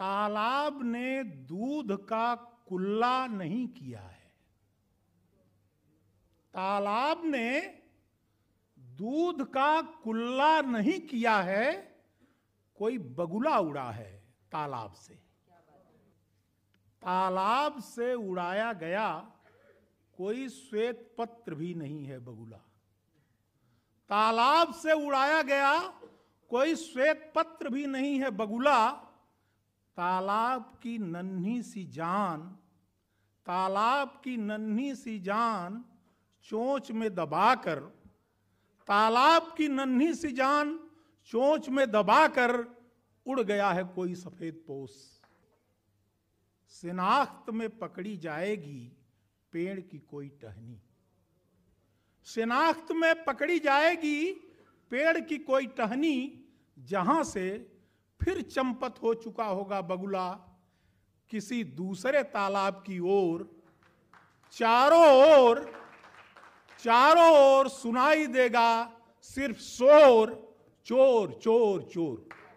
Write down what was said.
तालाब ने दूध का कुल्ला नहीं किया है तालाब ने दूध का कुल्ला नहीं किया है कोई बगुला उड़ा है तालाब से तालाब से उड़ाया गया कोई श्वेत पत्र भी नहीं है बगुला तालाब से उड़ाया गया कोई श्वेत पत्र भी नहीं है बगुला तालाब की नन्ही सी जान तालाब की नन्ही सी जान चोंच में दबाकर तालाब की नन्ही सी जान चोंच में दबाकर उड़ गया है कोई सफेद पोस शिनाख्त में पकड़ी जाएगी पेड़ की कोई टहनी शिनाख्त में पकड़ी जाएगी पेड़ की कोई टहनी जहां से फिर चंपत हो चुका होगा बगुला किसी दूसरे तालाब की ओर चारों ओर चारों ओर सुनाई देगा सिर्फ शोर चोर चोर चोर